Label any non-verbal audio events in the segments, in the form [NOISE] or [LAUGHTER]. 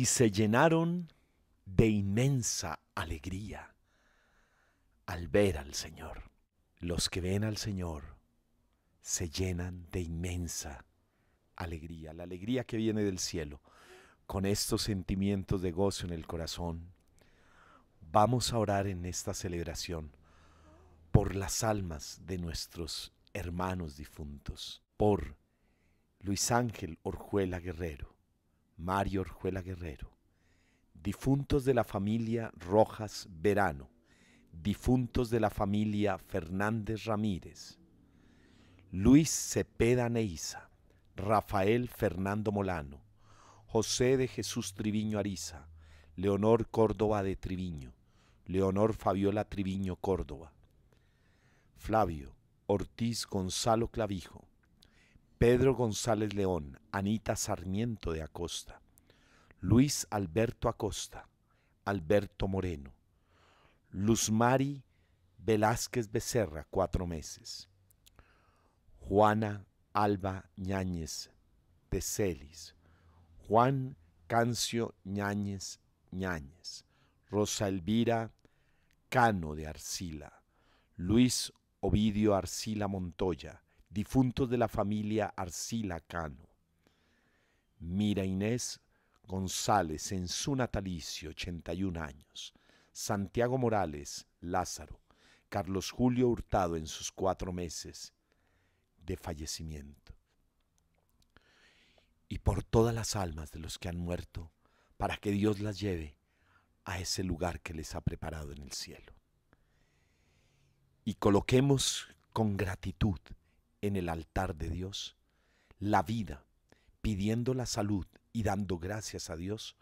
y se llenaron de inmensa alegría al ver al Señor. Los que ven al Señor se llenan de inmensa alegría, la alegría que viene del cielo. Con estos sentimientos de gozo en el corazón, vamos a orar en esta celebración por las almas de nuestros hermanos difuntos, por Luis Ángel Orjuela Guerrero, Mario Orjuela Guerrero. Difuntos de la familia Rojas Verano. Difuntos de la familia Fernández Ramírez. Luis Cepeda Neiza. Rafael Fernando Molano. José de Jesús Triviño Ariza. Leonor Córdoba de Triviño. Leonor Fabiola Triviño Córdoba. Flavio Ortiz Gonzalo Clavijo. Pedro González León, Anita Sarmiento de Acosta, Luis Alberto Acosta, Alberto Moreno, Luzmari Velázquez Becerra, cuatro meses, Juana Alba Ñáñez de Celis, Juan Cancio Ñáñez Ñáñez, Rosa Elvira Cano de Arcila, Luis Ovidio Arcila Montoya, difuntos de la familia Arcila Cano. Mira Inés González en su natalicio, 81 años. Santiago Morales, Lázaro. Carlos Julio Hurtado en sus cuatro meses de fallecimiento. Y por todas las almas de los que han muerto, para que Dios las lleve a ese lugar que les ha preparado en el cielo. Y coloquemos con gratitud en el altar de Dios, la vida, pidiendo la salud y dando gracias a Dios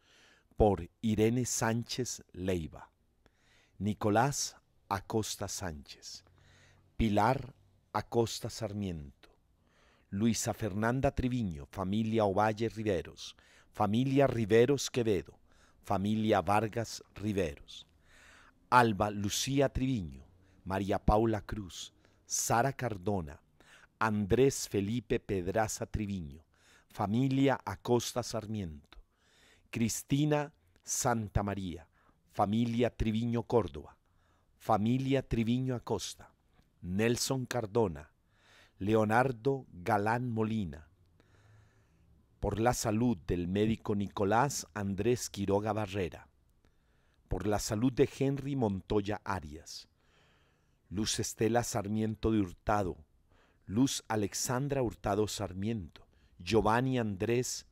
por Irene Sánchez Leiva, Nicolás Acosta Sánchez, Pilar Acosta Sarmiento, Luisa Fernanda Triviño, familia Ovalle Riveros, familia Riveros Quevedo, familia Vargas Riveros, Alba Lucía Triviño, María Paula Cruz, Sara Cardona, Andrés Felipe Pedraza Triviño, familia Acosta Sarmiento, Cristina Santa María, familia Triviño Córdoba, familia Triviño Acosta, Nelson Cardona, Leonardo Galán Molina, por la salud del médico Nicolás Andrés Quiroga Barrera, por la salud de Henry Montoya Arias, Luz Estela Sarmiento de Hurtado, Luz Alexandra Hurtado Sarmiento, Giovanni Andrés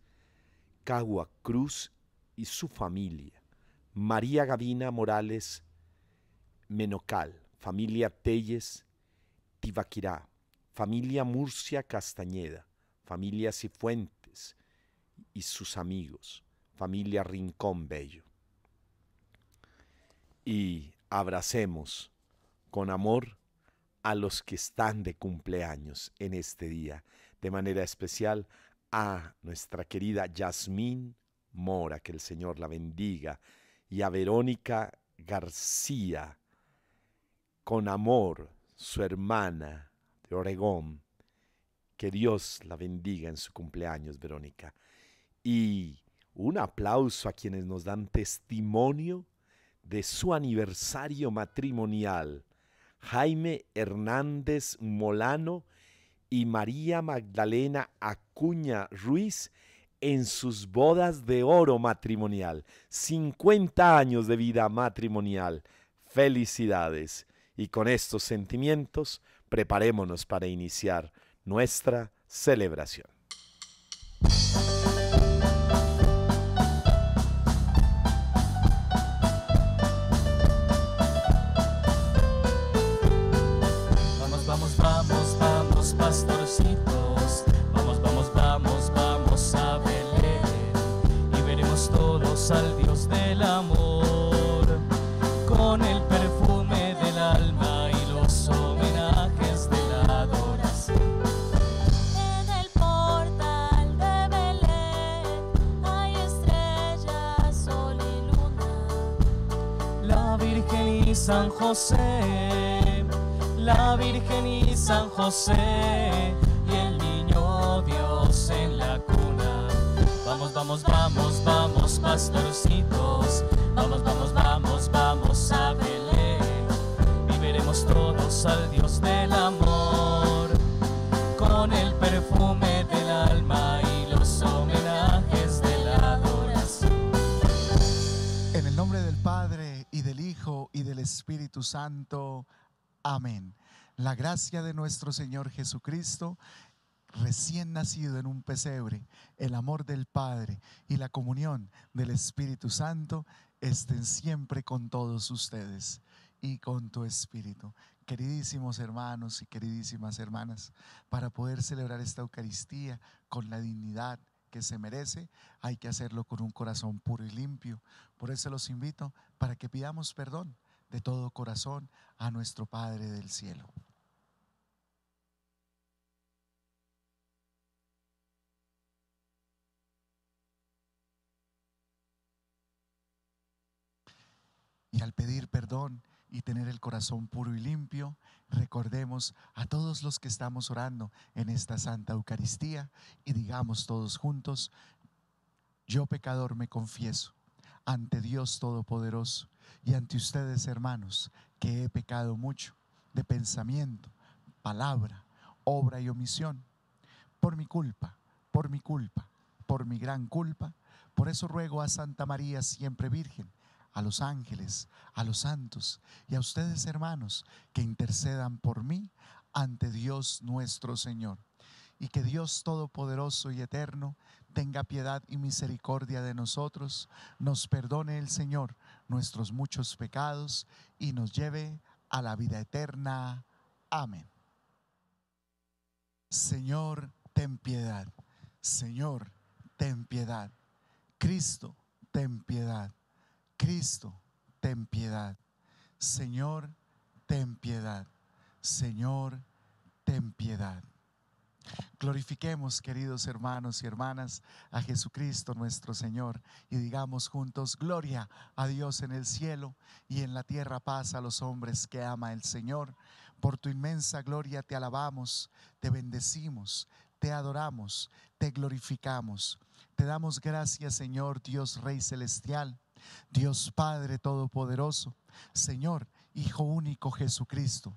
Cagua Cruz y su familia, María Gavina Morales Menocal, familia Telles Tibaquirá, familia Murcia Castañeda, familia Cifuentes y sus amigos, familia Rincón Bello. Y abracemos con amor a los que están de cumpleaños en este día, de manera especial a nuestra querida Yasmín Mora, que el Señor la bendiga, y a Verónica García, con amor, su hermana de Oregón. Que Dios la bendiga en su cumpleaños, Verónica. Y un aplauso a quienes nos dan testimonio de su aniversario matrimonial Jaime Hernández Molano y María Magdalena Acuña Ruiz en sus bodas de oro matrimonial. 50 años de vida matrimonial. Felicidades. Y con estos sentimientos, preparémonos para iniciar nuestra celebración. José, la Virgen y San José, y el niño Dios en la cuna. Vamos, vamos, vamos, vamos, pastorcitos, vamos, vamos, vamos, vamos a Belén, y veremos todos al Dios del amor. Santo. Amén. La gracia de nuestro Señor Jesucristo, recién nacido en un pesebre, el amor del Padre y la comunión del Espíritu Santo estén siempre con todos ustedes y con tu Espíritu. Queridísimos hermanos y queridísimas hermanas, para poder celebrar esta Eucaristía con la dignidad que se merece, hay que hacerlo con un corazón puro y limpio. Por eso los invito para que pidamos perdón de todo corazón a nuestro Padre del cielo. Y al pedir perdón y tener el corazón puro y limpio, recordemos a todos los que estamos orando en esta Santa Eucaristía y digamos todos juntos, yo pecador me confieso ante Dios Todopoderoso y ante ustedes, hermanos, que he pecado mucho de pensamiento, palabra, obra y omisión, por mi culpa, por mi culpa, por mi gran culpa. Por eso ruego a Santa María, siempre Virgen, a los ángeles, a los santos y a ustedes, hermanos, que intercedan por mí ante Dios nuestro Señor. Y que Dios Todopoderoso y Eterno tenga piedad y misericordia de nosotros, nos perdone el Señor nuestros muchos pecados y nos lleve a la vida eterna. Amén. Señor, ten piedad. Señor, ten piedad. Cristo, ten piedad. Cristo, ten piedad. Señor, ten piedad. Señor, ten piedad. Glorifiquemos, queridos hermanos y hermanas, a Jesucristo nuestro Señor y digamos juntos, gloria a Dios en el cielo y en la tierra paz a los hombres que ama el Señor. Por tu inmensa gloria te alabamos, te bendecimos, te adoramos, te glorificamos. Te damos gracias, Señor, Dios Rey Celestial, Dios Padre Todopoderoso, Señor, Hijo único Jesucristo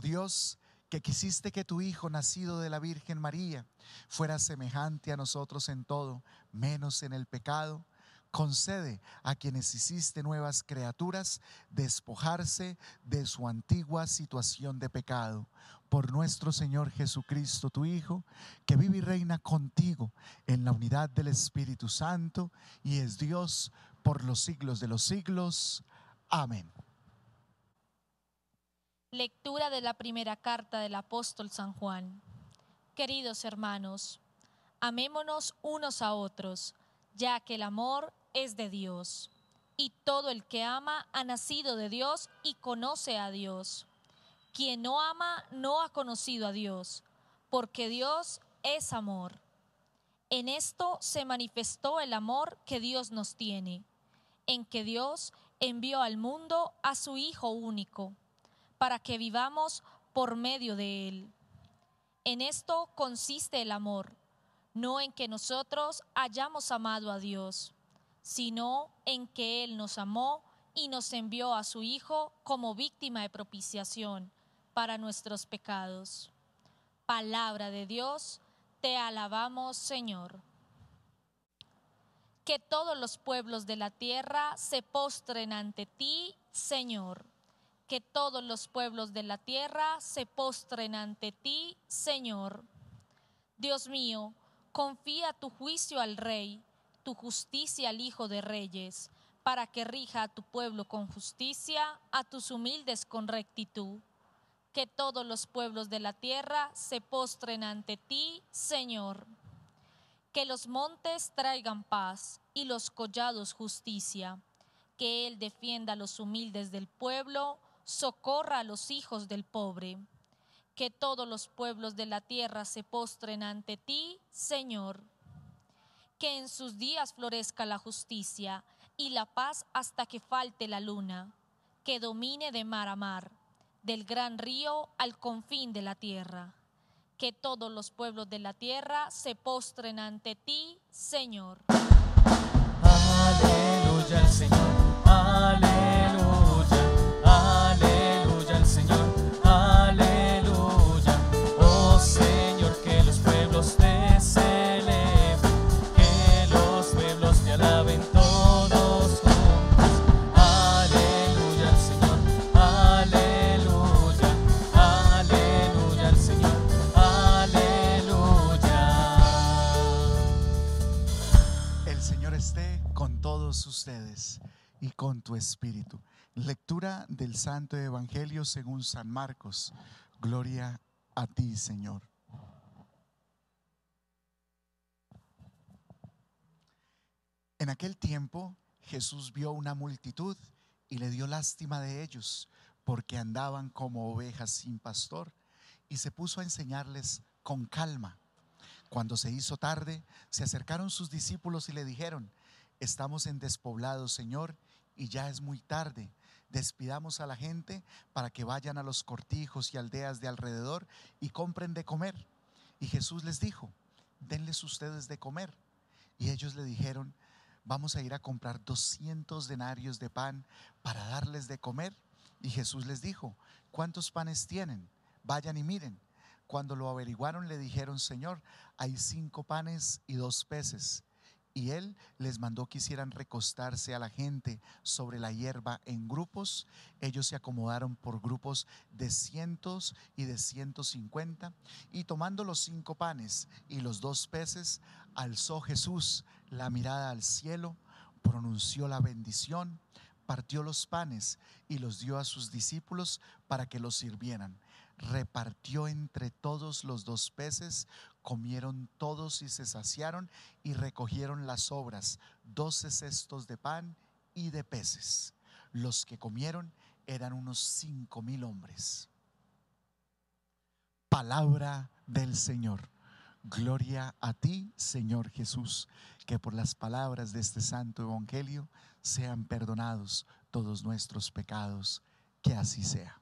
Dios, que quisiste que tu Hijo, nacido de la Virgen María, fuera semejante a nosotros en todo, menos en el pecado, concede a quienes hiciste nuevas criaturas despojarse de su antigua situación de pecado. Por nuestro Señor Jesucristo, tu Hijo, que vive y reina contigo en la unidad del Espíritu Santo y es Dios por los siglos de los siglos. Amén. Lectura de la primera carta del apóstol San Juan. Queridos hermanos, amémonos unos a otros, ya que el amor es de Dios. Y todo el que ama ha nacido de Dios y conoce a Dios. Quien no ama no ha conocido a Dios, porque Dios es amor. En esto se manifestó el amor que Dios nos tiene, en que Dios envió al mundo a su Hijo único para que vivamos por medio de Él. En esto consiste el amor, no en que nosotros hayamos amado a Dios, sino en que Él nos amó y nos envió a su Hijo como víctima de propiciación para nuestros pecados. Palabra de Dios, te alabamos Señor. Que todos los pueblos de la tierra se postren ante ti, Señor que todos los pueblos de la tierra se postren ante ti, Señor. Dios mío, confía tu juicio al Rey, tu justicia al Hijo de Reyes, para que rija a tu pueblo con justicia, a tus humildes con rectitud. Que todos los pueblos de la tierra se postren ante ti, Señor. Que los montes traigan paz y los collados justicia. Que Él defienda a los humildes del pueblo socorra a los hijos del pobre. Que todos los pueblos de la tierra se postren ante ti, Señor. Que en sus días florezca la justicia y la paz hasta que falte la luna. Que domine de mar a mar, del gran río al confín de la tierra. Que todos los pueblos de la tierra se postren ante ti, Señor. Aleluya Señor ustedes y con tu espíritu. Lectura del Santo Evangelio según San Marcos. Gloria a ti, Señor. En aquel tiempo Jesús vio una multitud y le dio lástima de ellos, porque andaban como ovejas sin pastor, y se puso a enseñarles con calma. Cuando se hizo tarde, se acercaron sus discípulos y le dijeron, estamos en despoblado, Señor, y ya es muy tarde. Despidamos a la gente para que vayan a los cortijos y aldeas de alrededor y compren de comer. Y Jesús les dijo, denles ustedes de comer. Y ellos le dijeron, vamos a ir a comprar 200 denarios de pan para darles de comer. Y Jesús les dijo, ¿cuántos panes tienen? Vayan y miren. Cuando lo averiguaron le dijeron, Señor, hay cinco panes y dos peces. Y él les mandó que hicieran recostarse a la gente sobre la hierba en grupos. Ellos se acomodaron por grupos de cientos y de ciento cincuenta. Y tomando los cinco panes y los dos peces, alzó Jesús la mirada al cielo, pronunció la bendición, partió los panes y los dio a sus discípulos para que los sirvieran repartió entre todos los dos peces Comieron todos y se saciaron y recogieron las obras, doce cestos de pan y de peces. Los que comieron eran unos cinco mil hombres. Palabra del Señor. Gloria a ti, Señor Jesús, que por las palabras de este santo evangelio sean perdonados todos nuestros pecados. Que así sea.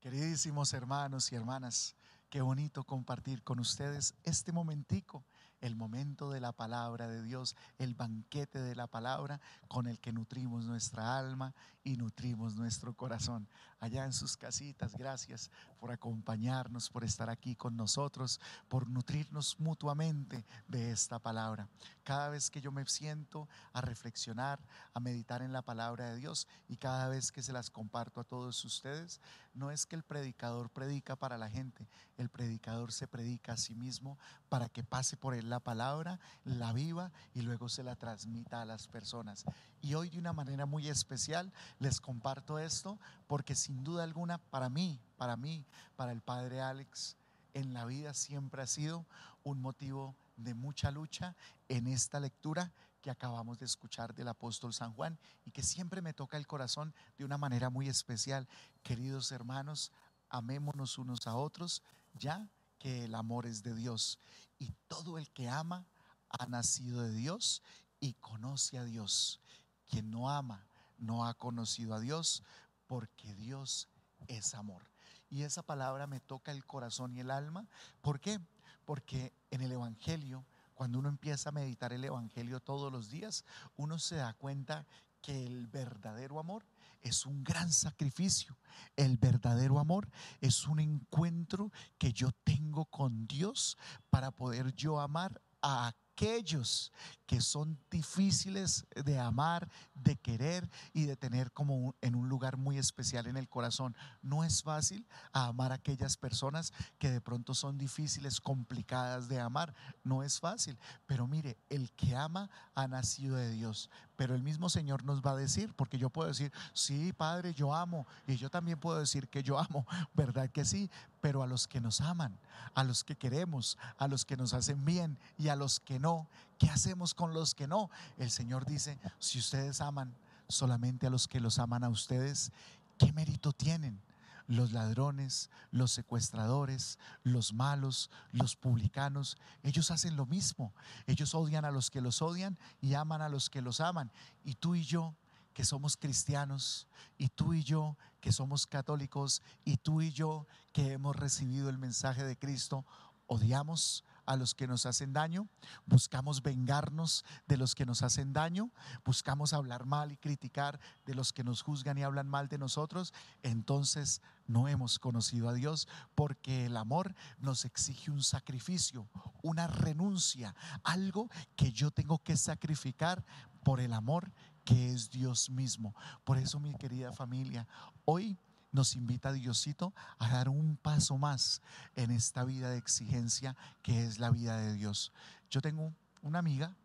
Queridísimos hermanos y hermanas, qué bonito compartir con ustedes este momentico el momento de la palabra de Dios, el banquete de la palabra con el que nutrimos nuestra alma y nutrimos nuestro corazón. Allá en sus casitas, gracias por acompañarnos, por estar aquí con nosotros, por nutrirnos mutuamente de esta palabra. Cada vez que yo me siento a reflexionar, a meditar en la palabra de Dios y cada vez que se las comparto a todos ustedes, no es que el predicador predica para la gente, el predicador se predica a sí mismo para que pase por él la palabra, la viva y luego se la transmita a las personas. Y hoy de una manera muy especial les comparto esto porque sin duda alguna para mí, para mí, para el padre Alex, en la vida siempre ha sido un motivo de mucha lucha en esta lectura que acabamos de escuchar del apóstol San Juan y que siempre me toca el corazón de una manera muy especial. Queridos hermanos, amémonos unos a otros, ya que el amor es de Dios. Y todo el que ama ha nacido de Dios y conoce a Dios. Quien no ama no ha conocido a Dios porque Dios es amor. Y esa palabra me toca el corazón y el alma. ¿Por qué? Porque en el Evangelio, cuando uno empieza a meditar el Evangelio todos los días, uno se da cuenta que el verdadero amor es un gran sacrificio. El verdadero amor es un encuentro que yo tengo con Dios para poder yo amar a aquellos que son difíciles de amar, de querer y de tener como en un lugar muy especial en el corazón. No es fácil amar a aquellas personas que de pronto son difíciles, complicadas de amar. No es fácil. Pero mire, el que ama ha nacido de Dios. Pero el mismo Señor nos va a decir, porque yo puedo decir, sí, Padre, yo amo. Y yo también puedo decir que yo amo, [LAUGHS] ¿verdad que sí? Pero a los que nos aman, a los que queremos, a los que nos hacen bien y a los que no, ¿qué hacemos con los que no? El Señor dice, si ustedes aman solamente a los que los aman a ustedes, ¿qué mérito tienen? los ladrones, los secuestradores, los malos, los publicanos, ellos hacen lo mismo. Ellos odian a los que los odian y aman a los que los aman. Y tú y yo que somos cristianos, y tú y yo que somos católicos, y tú y yo que hemos recibido el mensaje de Cristo, odiamos a los que nos hacen daño, buscamos vengarnos de los que nos hacen daño, buscamos hablar mal y criticar de los que nos juzgan y hablan mal de nosotros, entonces no hemos conocido a Dios porque el amor nos exige un sacrificio, una renuncia, algo que yo tengo que sacrificar por el amor que es Dios mismo. Por eso, mi querida familia, hoy nos invita Diosito a dar un paso más en esta vida de exigencia que es la vida de Dios. Yo tengo una amiga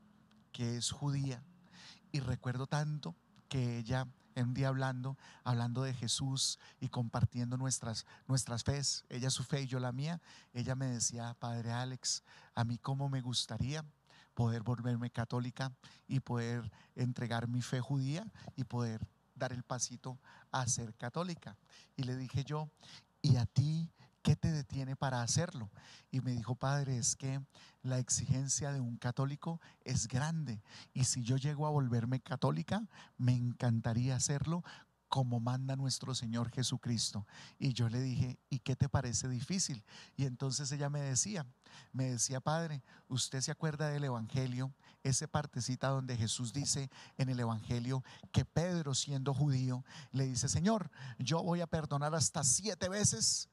que es judía y recuerdo tanto que ella en un día hablando, hablando de Jesús y compartiendo nuestras, nuestras fes, ella su fe y yo la mía, ella me decía, Padre Alex, a mí cómo me gustaría poder volverme católica y poder entregar mi fe judía y poder el pasito a ser católica. Y le dije yo, ¿y a ti qué te detiene para hacerlo? Y me dijo, padre, es que la exigencia de un católico es grande. Y si yo llego a volverme católica, me encantaría hacerlo como manda nuestro Señor Jesucristo. Y yo le dije, ¿y qué te parece difícil? Y entonces ella me decía, me decía, Padre, ¿usted se acuerda del Evangelio? Ese partecita donde Jesús dice en el Evangelio que Pedro siendo judío le dice, Señor, yo voy a perdonar hasta siete veces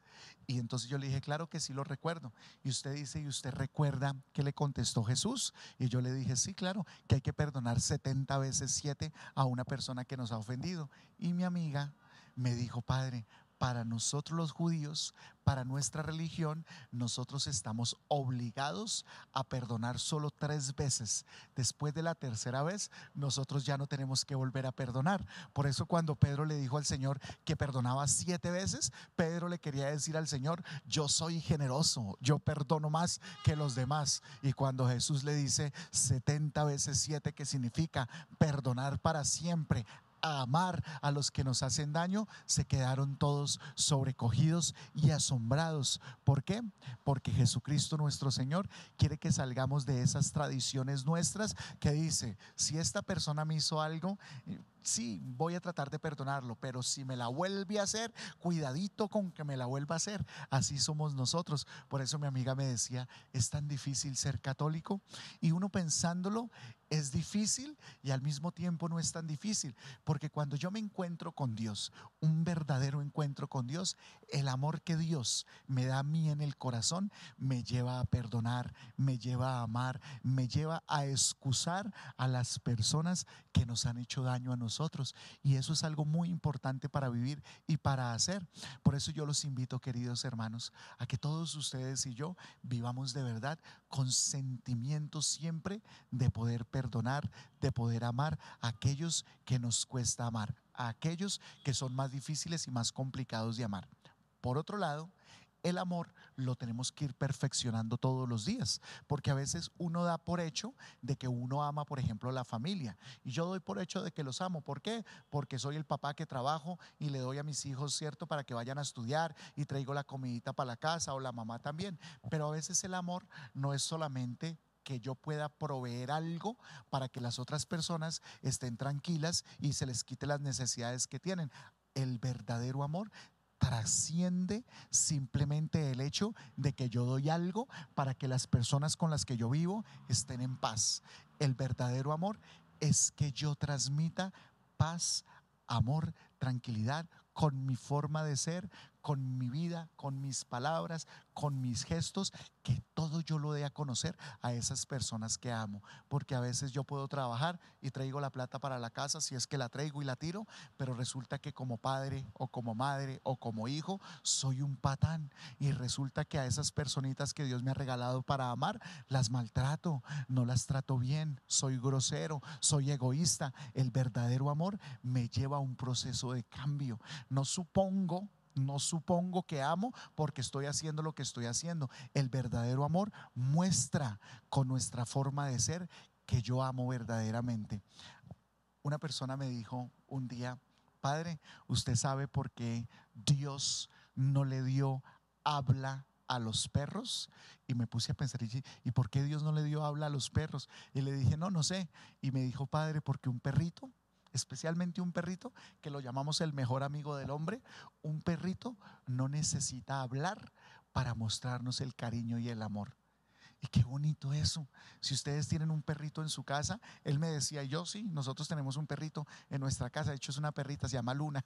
y entonces yo le dije, claro que sí lo recuerdo. Y usted dice, ¿y usted recuerda que le contestó Jesús? Y yo le dije, sí, claro, que hay que perdonar 70 veces 7 a una persona que nos ha ofendido. Y mi amiga me dijo, padre, para nosotros los judíos, para nuestra religión, nosotros estamos obligados a perdonar solo tres veces. Después de la tercera vez, nosotros ya no tenemos que volver a perdonar. Por eso cuando Pedro le dijo al Señor que perdonaba siete veces, Pedro le quería decir al Señor, yo soy generoso, yo perdono más que los demás. Y cuando Jesús le dice 70 veces siete, que significa perdonar para siempre, a amar a los que nos hacen daño, se quedaron todos sobrecogidos y asombrados. ¿Por qué? Porque Jesucristo nuestro Señor quiere que salgamos de esas tradiciones nuestras que dice, si esta persona me hizo algo, eh, sí, voy a tratar de perdonarlo, pero si me la vuelve a hacer, cuidadito con que me la vuelva a hacer. Así somos nosotros. Por eso mi amiga me decía, es tan difícil ser católico. Y uno pensándolo, es difícil y al mismo tiempo no es tan difícil, porque cuando yo me encuentro con Dios, un verdadero encuentro con Dios, el amor que Dios me da a mí en el corazón me lleva a perdonar, me lleva a amar, me lleva a excusar a las personas que nos han hecho daño a nosotros. Y eso es algo muy importante para vivir y para hacer. Por eso yo los invito, queridos hermanos, a que todos ustedes y yo vivamos de verdad consentimiento siempre de poder perdonar, de poder amar a aquellos que nos cuesta amar, a aquellos que son más difíciles y más complicados de amar. Por otro lado, el amor lo tenemos que ir perfeccionando todos los días, porque a veces uno da por hecho de que uno ama, por ejemplo, la familia. Y yo doy por hecho de que los amo. ¿Por qué? Porque soy el papá que trabajo y le doy a mis hijos, ¿cierto?, para que vayan a estudiar y traigo la comidita para la casa o la mamá también. Pero a veces el amor no es solamente que yo pueda proveer algo para que las otras personas estén tranquilas y se les quite las necesidades que tienen. El verdadero amor trasciende simplemente el hecho de que yo doy algo para que las personas con las que yo vivo estén en paz. El verdadero amor es que yo transmita paz, amor, tranquilidad con mi forma de ser, con mi vida, con mis palabras, con mis gestos, que todo yo lo dé a conocer a esas personas que amo. Porque a veces yo puedo trabajar y traigo la plata para la casa, si es que la traigo y la tiro, pero resulta que como padre o como madre o como hijo soy un patán. Y resulta que a esas personitas que Dios me ha regalado para amar, las maltrato, no las trato bien, soy grosero, soy egoísta. El verdadero amor me lleva a un proceso de cambio. No supongo no supongo que amo porque estoy haciendo lo que estoy haciendo. El verdadero amor muestra con nuestra forma de ser que yo amo verdaderamente. Una persona me dijo un día, Padre, usted sabe por qué Dios no le dio habla a los perros y me puse a pensar, ¿y por qué Dios no le dio habla a los perros? Y le dije, no, no sé. Y me dijo, padre, porque un perrito especialmente un perrito, que lo llamamos el mejor amigo del hombre, un perrito no necesita hablar para mostrarnos el cariño y el amor. Y qué bonito eso. Si ustedes tienen un perrito en su casa, él me decía, yo sí, nosotros tenemos un perrito en nuestra casa, de hecho es una perrita, se llama Luna.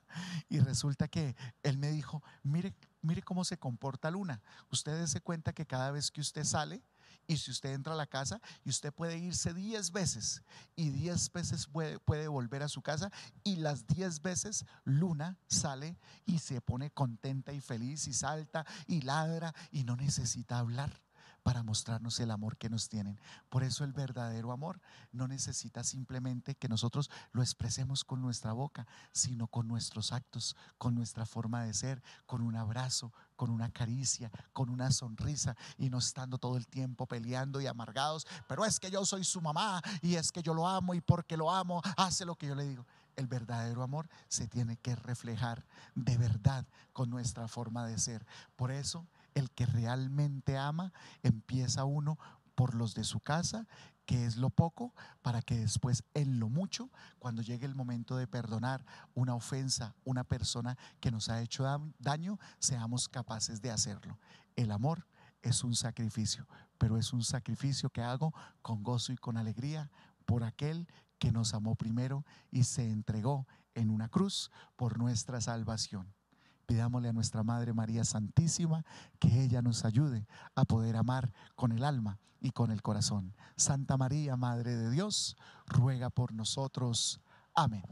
Y resulta que él me dijo, mire, mire cómo se comporta Luna. Ustedes se cuenta que cada vez que usted sale, y si usted entra a la casa y usted puede irse diez veces y diez veces puede, volver a su casa y las diez veces Luna sale y se pone contenta y feliz y salta y ladra y no necesita hablar para mostrarnos el amor que nos tienen. Por eso el verdadero amor no necesita simplemente que nosotros lo expresemos con nuestra boca, sino con nuestros actos, con nuestra forma de ser, con un abrazo, con una caricia, con una sonrisa y no estando todo el tiempo peleando y amargados. Pero es que yo soy su mamá y es que yo lo amo y porque lo amo hace lo que yo le digo el verdadero amor se tiene que reflejar de verdad con nuestra forma de ser. Por eso el que realmente ama empieza uno por los de su casa, que es lo poco, para que después en lo mucho, cuando llegue el momento de perdonar una ofensa, una persona que nos ha hecho daño, seamos capaces de hacerlo. El amor es un sacrificio, pero es un sacrificio que hago con gozo y con alegría por aquel que nos amó primero y se entregó en una cruz por nuestra salvación. Pidámosle a nuestra Madre María Santísima que ella nos ayude a poder amar con el alma y con el corazón. Santa María, Madre de Dios, ruega por nosotros. Amén.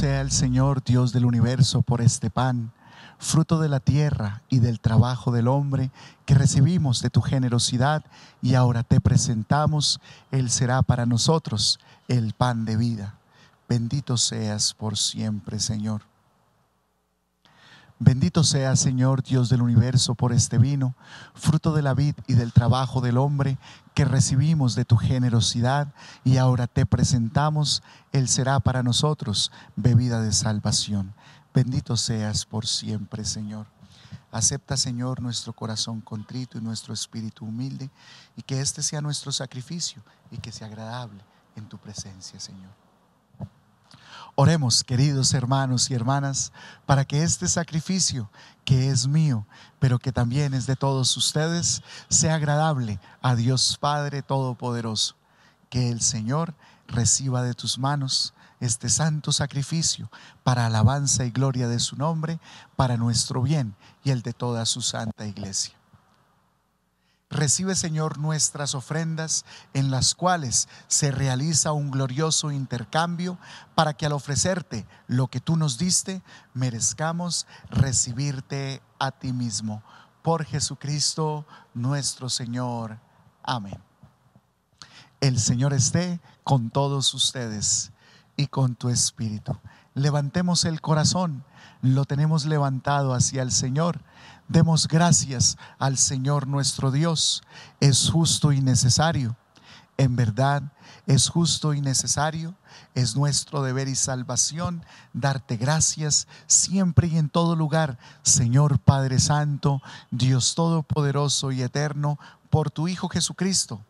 sea el Señor Dios del universo por este pan, fruto de la tierra y del trabajo del hombre que recibimos de tu generosidad y ahora te presentamos, Él será para nosotros el pan de vida. Bendito seas por siempre, Señor. Bendito sea, Señor Dios del universo, por este vino, fruto de la vid y del trabajo del hombre que recibimos de tu generosidad y ahora te presentamos, Él será para nosotros bebida de salvación. Bendito seas por siempre, Señor. Acepta, Señor, nuestro corazón contrito y nuestro espíritu humilde, y que este sea nuestro sacrificio y que sea agradable en tu presencia, Señor. Oremos, queridos hermanos y hermanas, para que este sacrificio, que es mío, pero que también es de todos ustedes, sea agradable a Dios Padre Todopoderoso. Que el Señor reciba de tus manos este santo sacrificio para alabanza y gloria de su nombre, para nuestro bien y el de toda su santa iglesia. Recibe, Señor, nuestras ofrendas en las cuales se realiza un glorioso intercambio para que al ofrecerte lo que tú nos diste, merezcamos recibirte a ti mismo. Por Jesucristo nuestro Señor. Amén. El Señor esté con todos ustedes y con tu espíritu. Levantemos el corazón, lo tenemos levantado hacia el Señor Demos gracias al Señor nuestro Dios. Es justo y necesario. En verdad, es justo y necesario. Es nuestro deber y salvación darte gracias siempre y en todo lugar, Señor Padre Santo, Dios Todopoderoso y Eterno, por tu Hijo Jesucristo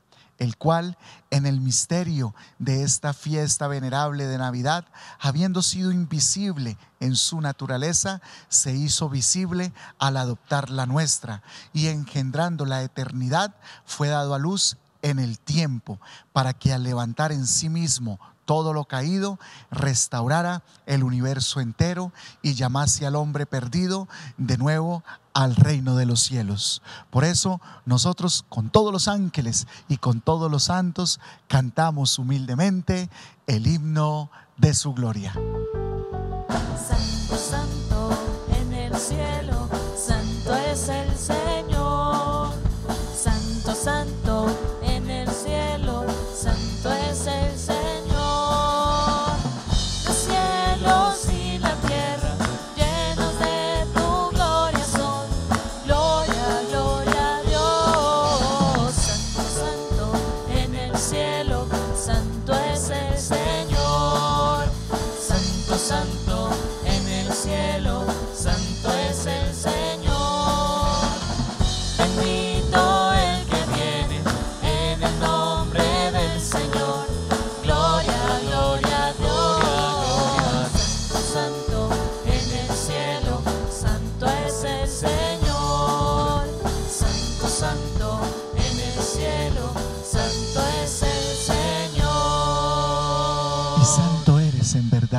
el cual en el misterio de esta fiesta venerable de Navidad, habiendo sido invisible en su naturaleza, se hizo visible al adoptar la nuestra y engendrando la eternidad, fue dado a luz en el tiempo, para que al levantar en sí mismo todo lo caído, restaurara el universo entero y llamase al hombre perdido de nuevo al reino de los cielos. Por eso nosotros con todos los ángeles y con todos los santos cantamos humildemente el himno de su gloria. Santo, santo en el cielo, santo es el Señor.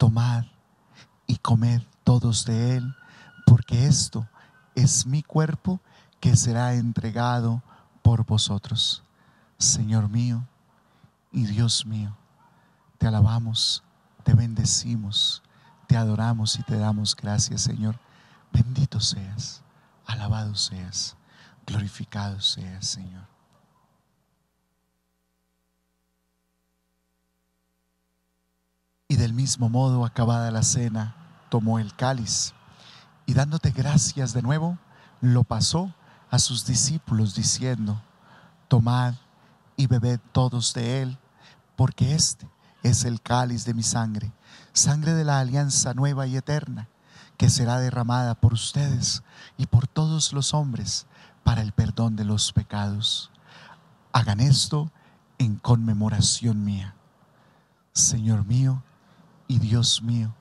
tomad y comed todos de él, porque esto es mi cuerpo que será entregado por vosotros. Señor mío y Dios mío, te alabamos, te bendecimos, te adoramos y te damos gracias, Señor. Bendito seas, alabado seas, glorificado seas, Señor. Y del mismo modo, acabada la cena, tomó el cáliz y dándote gracias de nuevo, lo pasó a sus discípulos diciendo, tomad y bebed todos de él, porque este es el cáliz de mi sangre, sangre de la alianza nueva y eterna, que será derramada por ustedes y por todos los hombres para el perdón de los pecados. Hagan esto en conmemoración mía. Señor mío, y Dios mío.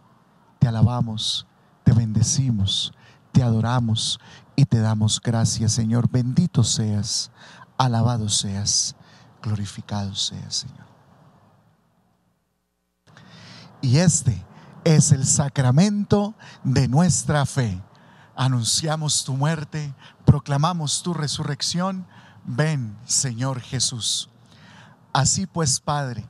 Te alabamos, te bendecimos, te adoramos y te damos gracias, Señor. Bendito seas, alabado seas, glorificado seas, Señor. Y este es el sacramento de nuestra fe. Anunciamos tu muerte, proclamamos tu resurrección. Ven, Señor Jesús. Así pues, Padre,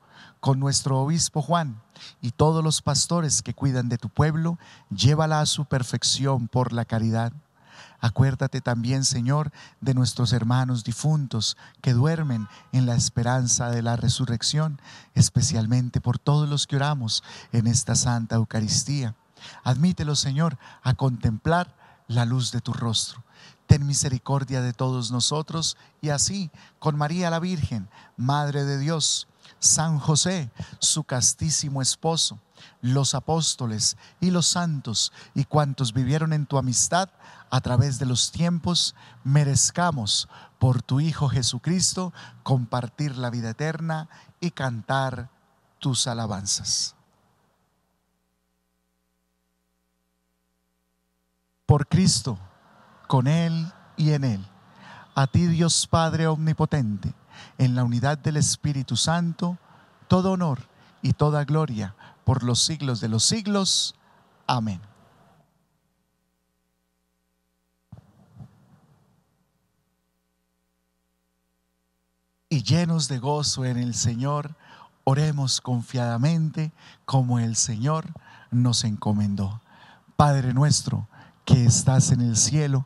con nuestro obispo Juan y todos los pastores que cuidan de tu pueblo, llévala a su perfección por la caridad. Acuérdate también, Señor, de nuestros hermanos difuntos que duermen en la esperanza de la resurrección, especialmente por todos los que oramos en esta Santa Eucaristía. Admítelo, Señor, a contemplar la luz de tu rostro. Ten misericordia de todos nosotros y así, con María la Virgen, Madre de Dios, San José, su castísimo esposo, los apóstoles y los santos y cuantos vivieron en tu amistad a través de los tiempos, merezcamos por tu Hijo Jesucristo compartir la vida eterna y cantar tus alabanzas. Por Cristo, con Él y en Él, a ti Dios Padre Omnipotente en la unidad del Espíritu Santo, todo honor y toda gloria por los siglos de los siglos. Amén. Y llenos de gozo en el Señor, oremos confiadamente como el Señor nos encomendó. Padre nuestro, que estás en el cielo,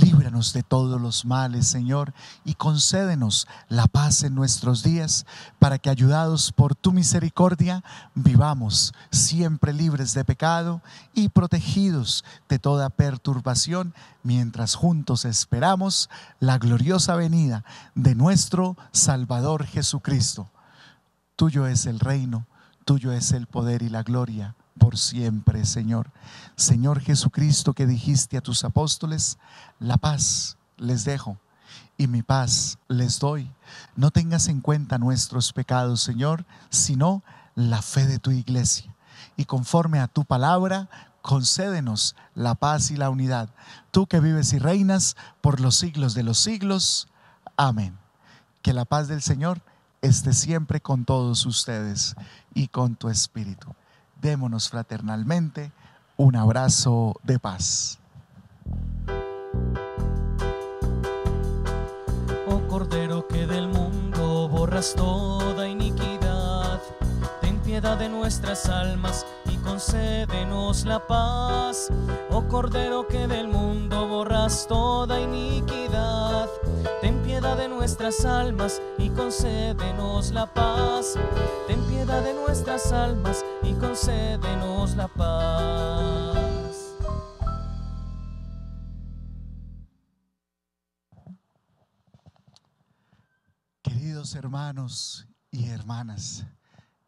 líbranos de todos los males, Señor, y concédenos la paz en nuestros días, para que ayudados por tu misericordia vivamos siempre libres de pecado y protegidos de toda perturbación, mientras juntos esperamos la gloriosa venida de nuestro Salvador Jesucristo. Tuyo es el reino, tuyo es el poder y la gloria por siempre, Señor. Señor Jesucristo, que dijiste a tus apóstoles, la paz les dejo y mi paz les doy. No tengas en cuenta nuestros pecados, Señor, sino la fe de tu iglesia. Y conforme a tu palabra, concédenos la paz y la unidad. Tú que vives y reinas por los siglos de los siglos. Amén. Que la paz del Señor esté siempre con todos ustedes y con tu espíritu démonos fraternalmente un abrazo de paz. Oh Cordero que del mundo borras toda iniquidad, ten piedad de nuestras almas concédenos la paz. Oh Cordero que del mundo borras toda iniquidad, ten piedad de nuestras almas y concédenos la paz. Ten piedad de nuestras almas y concédenos la paz. Queridos hermanos y hermanas,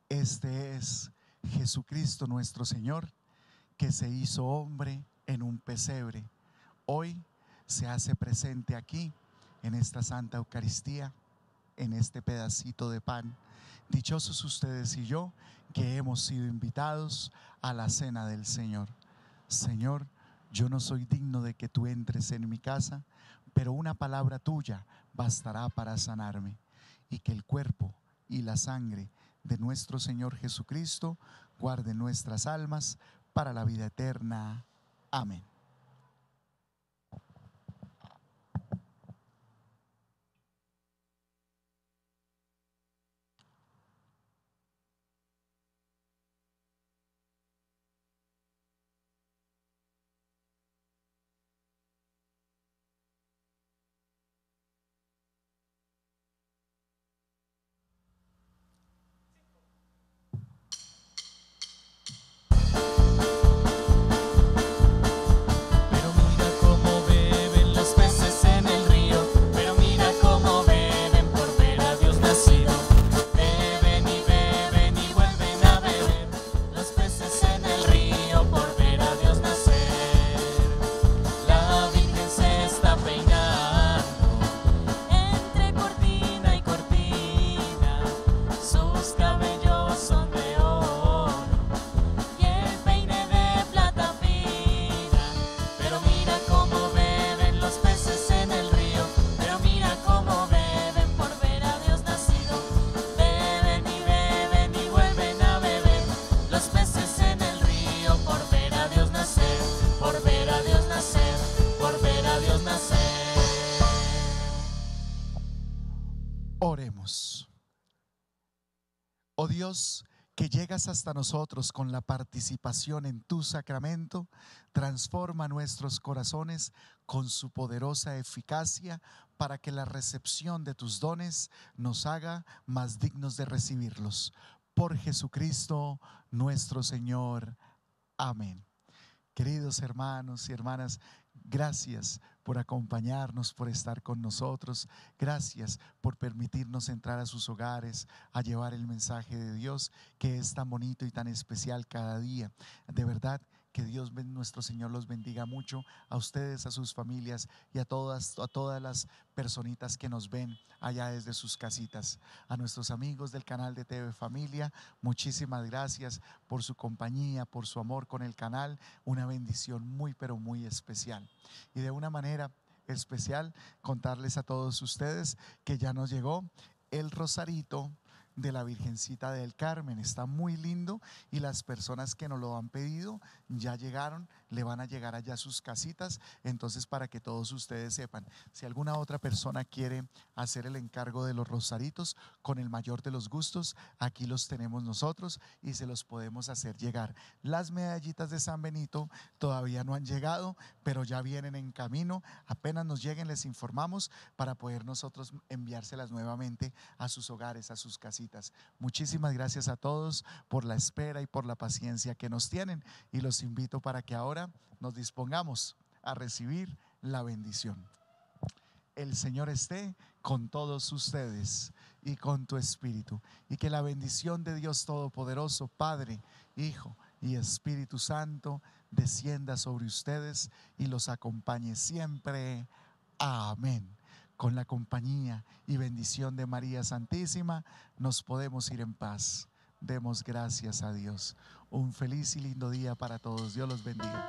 este es Jesucristo nuestro Señor, que se hizo hombre en un pesebre. Hoy se hace presente aquí, en esta Santa Eucaristía, en este pedacito de pan. Dichosos ustedes y yo que hemos sido invitados a la cena del Señor. Señor, yo no soy digno de que tú entres en mi casa, pero una palabra tuya bastará para sanarme y que el cuerpo y la sangre de nuestro Señor Jesucristo, guarde nuestras almas para la vida eterna. Amén. hasta nosotros con la participación en tu sacramento, transforma nuestros corazones con su poderosa eficacia para que la recepción de tus dones nos haga más dignos de recibirlos. Por Jesucristo nuestro Señor. Amén. Queridos hermanos y hermanas, gracias por acompañarnos, por estar con nosotros. Gracias por permitirnos entrar a sus hogares, a llevar el mensaje de Dios que es tan bonito y tan especial cada día. De verdad, que Dios nuestro Señor los bendiga mucho a ustedes, a sus familias y a todas, a todas las personitas que nos ven allá desde sus casitas. A nuestros amigos del canal de TV Familia, muchísimas gracias por su compañía, por su amor con el canal. Una bendición muy, pero muy especial. Y de una manera especial contarles a todos ustedes que ya nos llegó el rosarito de la Virgencita del Carmen. Está muy lindo y las personas que nos lo han pedido ya llegaron, le van a llegar allá sus casitas. Entonces, para que todos ustedes sepan, si alguna otra persona quiere hacer el encargo de los rosaritos, con el mayor de los gustos, aquí los tenemos nosotros y se los podemos hacer llegar. Las medallitas de San Benito todavía no han llegado, pero ya vienen en camino. Apenas nos lleguen, les informamos para poder nosotros enviárselas nuevamente a sus hogares, a sus casitas. Muchísimas gracias a todos por la espera y por la paciencia que nos tienen y los invito para que ahora nos dispongamos a recibir la bendición. El Señor esté con todos ustedes y con tu espíritu. Y que la bendición de Dios Todopoderoso, Padre, Hijo y Espíritu Santo, descienda sobre ustedes y los acompañe siempre. Amén. Con la compañía y bendición de María Santísima, nos podemos ir en paz demos gracias a Dios. Un feliz y lindo día para todos. Dios los bendiga.